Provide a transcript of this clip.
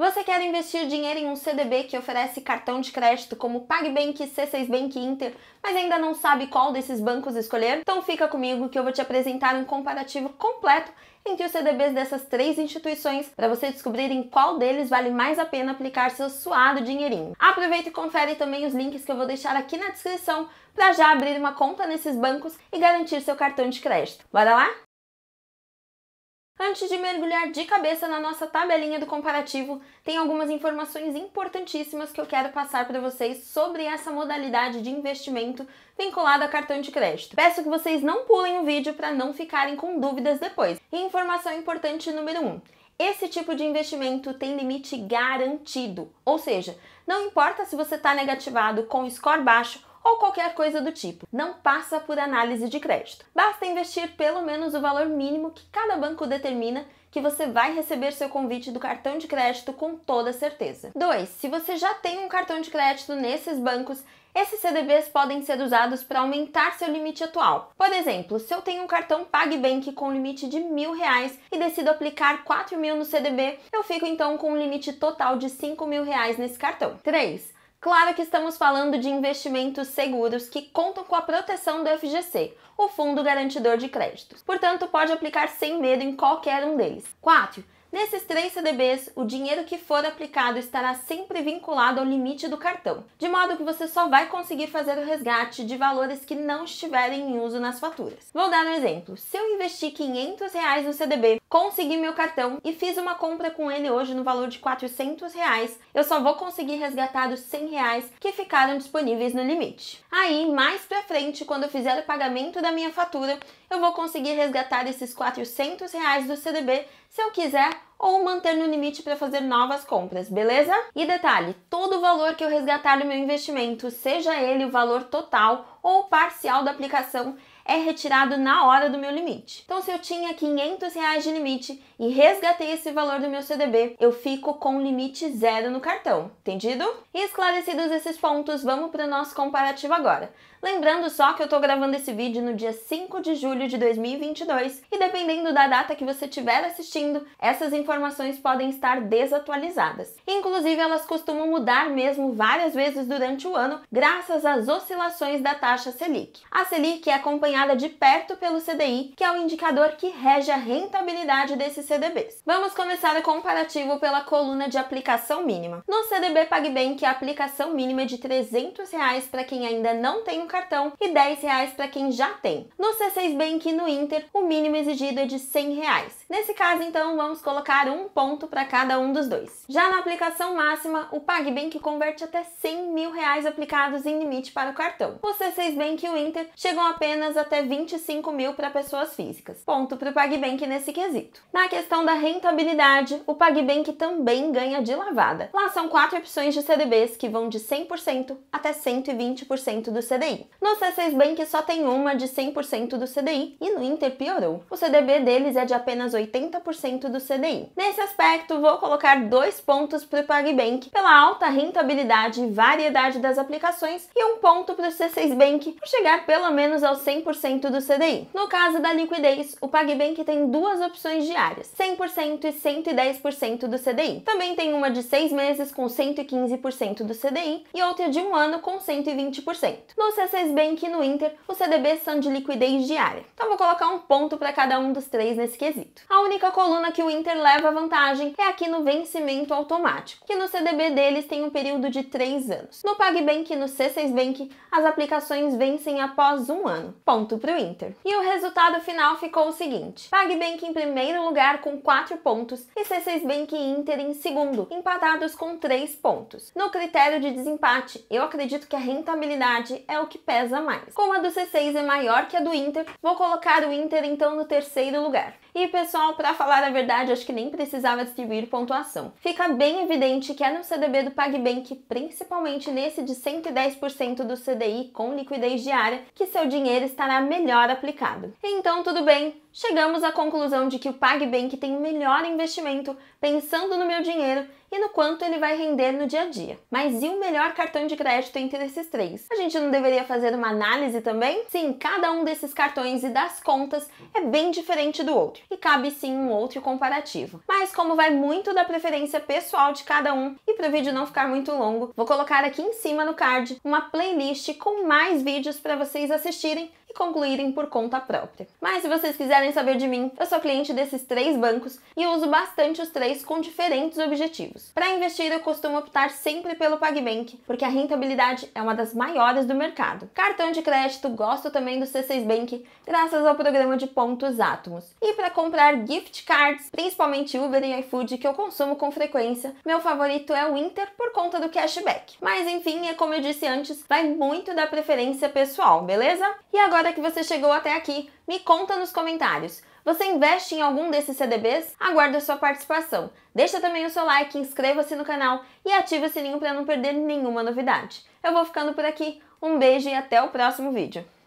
Você quer investir dinheiro em um CDB que oferece cartão de crédito como PagBank, C6 Bank Inter, mas ainda não sabe qual desses bancos escolher? Então fica comigo que eu vou te apresentar um comparativo completo entre os CDBs dessas três instituições para você descobrir em qual deles vale mais a pena aplicar seu suado dinheirinho. Aproveita e confere também os links que eu vou deixar aqui na descrição para já abrir uma conta nesses bancos e garantir seu cartão de crédito. Bora lá? Antes de mergulhar de cabeça na nossa tabelinha do comparativo, tem algumas informações importantíssimas que eu quero passar para vocês sobre essa modalidade de investimento vinculada a cartão de crédito. Peço que vocês não pulem o vídeo para não ficarem com dúvidas depois. informação importante número 1. Um, esse tipo de investimento tem limite garantido, ou seja, não importa se você está negativado com score baixo ou qualquer coisa do tipo. Não passa por análise de crédito. Basta investir pelo menos o valor mínimo que cada banco determina que você vai receber seu convite do cartão de crédito com toda certeza. 2. Se você já tem um cartão de crédito nesses bancos, esses CDBs podem ser usados para aumentar seu limite atual. Por exemplo, se eu tenho um cartão PagBank com limite de mil reais e decido aplicar quatro mil no CDB, eu fico então com um limite total de cinco mil reais nesse cartão. 3. Claro que estamos falando de investimentos seguros que contam com a proteção do FGC, o Fundo Garantidor de Créditos. Portanto, pode aplicar sem medo em qualquer um deles. 4. Nesses três CDBs, o dinheiro que for aplicado estará sempre vinculado ao limite do cartão, de modo que você só vai conseguir fazer o resgate de valores que não estiverem em uso nas faturas. Vou dar um exemplo. Se eu investi 500 reais no CDB, consegui meu cartão e fiz uma compra com ele hoje no valor de 400 reais, eu só vou conseguir resgatar os 100 reais que ficaram disponíveis no limite. Aí, mais pra frente, quando eu fizer o pagamento da minha fatura, eu vou conseguir resgatar esses 400 reais do CDB se eu quiser ou manter no limite para fazer novas compras, beleza? E detalhe, todo o valor que eu resgatar do meu investimento, seja ele o valor total ou parcial da aplicação, é retirado na hora do meu limite. Então, se eu tinha 500 reais de limite e resgatei esse valor do meu CDB, eu fico com limite zero no cartão, entendido? E esclarecidos esses pontos, vamos para o nosso comparativo agora. Lembrando só que eu estou gravando esse vídeo no dia 5 de julho de 2022 e dependendo da data que você estiver assistindo, essas informações podem estar desatualizadas. Inclusive, elas costumam mudar mesmo várias vezes durante o ano, graças às oscilações da taxa Selic. A Selic é acompanhada acompanhada de perto pelo CDI, que é o indicador que rege a rentabilidade desses CDBs. Vamos começar o comparativo pela coluna de aplicação mínima. No CDB PagBank, a aplicação mínima é de R$ 300 reais para quem ainda não tem um cartão e R$ 10 reais para quem já tem. No C6 Bank e no Inter, o mínimo exigido é de R$ 100 reais. Nesse caso, então, vamos colocar um ponto para cada um dos dois. Já na aplicação máxima, o PagBank converte até R$ 100 mil reais aplicados em limite para o cartão. O C6 Bank e o Inter chegam apenas até 25 mil para pessoas físicas. Ponto para o PagBank nesse quesito. Na questão da rentabilidade, o PagBank também ganha de lavada. Lá são quatro opções de CDBs que vão de 100% até 120% do CDI. No C6 Bank só tem uma de 100% do CDI e no Inter piorou. O CDB deles é de apenas 80% do CDI. Nesse aspecto, vou colocar dois pontos para o PagBank pela alta rentabilidade e variedade das aplicações e um ponto para o C6 Bank por chegar pelo menos ao 100% 100% do CDI. No caso da liquidez, o PagBank tem duas opções diárias, 100% e 110% do CDI. Também tem uma de seis meses com 115% do CDI e outra de um ano com 120%. No C6 Bank e no Inter, os CDBs são de liquidez diária. Então vou colocar um ponto para cada um dos três nesse quesito. A única coluna que o Inter leva vantagem é aqui no vencimento automático, que no CDB deles tem um período de três anos. No PagBank e no C6 Bank, as aplicações vencem após um ano. Ponto ponto para o Inter. E o resultado final ficou o seguinte: PagBank em primeiro lugar com 4 pontos e C6 Bank e Inter em segundo, empatados com 3 pontos. No critério de desempate, eu acredito que a rentabilidade é o que pesa mais. Como a do C6 é maior que a do Inter, vou colocar o Inter então no terceiro lugar. E pessoal, para falar a verdade, acho que nem precisava distribuir pontuação. Fica bem evidente que é no CDB do PagBank, principalmente nesse de 110% do CDI com liquidez diária, que seu dinheiro está estará melhor aplicado. Então, tudo bem, chegamos à conclusão de que o PagBank tem o melhor investimento pensando no meu dinheiro e no quanto ele vai render no dia a dia. Mas e o melhor cartão de crédito entre esses três? A gente não deveria fazer uma análise também? Sim, cada um desses cartões e das contas é bem diferente do outro e cabe sim um outro comparativo. Mas como vai muito da preferência pessoal de cada um e para o vídeo não ficar muito longo, vou colocar aqui em cima no card uma playlist com mais vídeos para vocês assistirem e concluírem por conta própria. Mas se vocês quiserem saber de mim, eu sou cliente desses três bancos e uso bastante os três com diferentes objetivos. Para investir, eu costumo optar sempre pelo PagBank, porque a rentabilidade é uma das maiores do mercado. Cartão de crédito, gosto também do C6 Bank, graças ao programa de pontos átomos. E para comprar gift cards, principalmente Uber e iFood, que eu consumo com frequência, meu favorito é o Inter por conta do cashback. Mas enfim, é como eu disse antes, vai muito da preferência pessoal, beleza? E agora agora que você chegou até aqui, me conta nos comentários. Você investe em algum desses CDBs? Aguardo a sua participação. Deixa também o seu like, inscreva-se no canal e ative o sininho para não perder nenhuma novidade. Eu vou ficando por aqui. Um beijo e até o próximo vídeo.